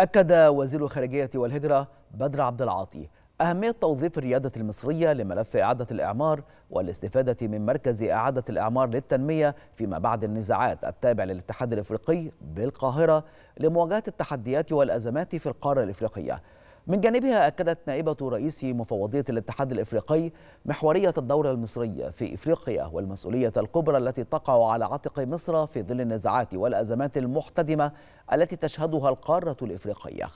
أكد وزير الخارجية والهجرة بدر عبد العاطي أهمية توظيف الريادة المصرية لملف إعادة الإعمار والاستفادة من مركز إعادة الإعمار للتنمية فيما بعد النزاعات التابع للاتحاد الإفريقي بالقاهرة لمواجهة التحديات والأزمات في القارة الإفريقية من جانبها أكدت نائبة رئيس مفوضية الاتحاد الإفريقي محورية الدورة المصرية في إفريقيا والمسؤولية الكبرى التي تقع على عاتق مصر في ظل النزاعات والأزمات المحتدمة التي تشهدها القارة الإفريقية.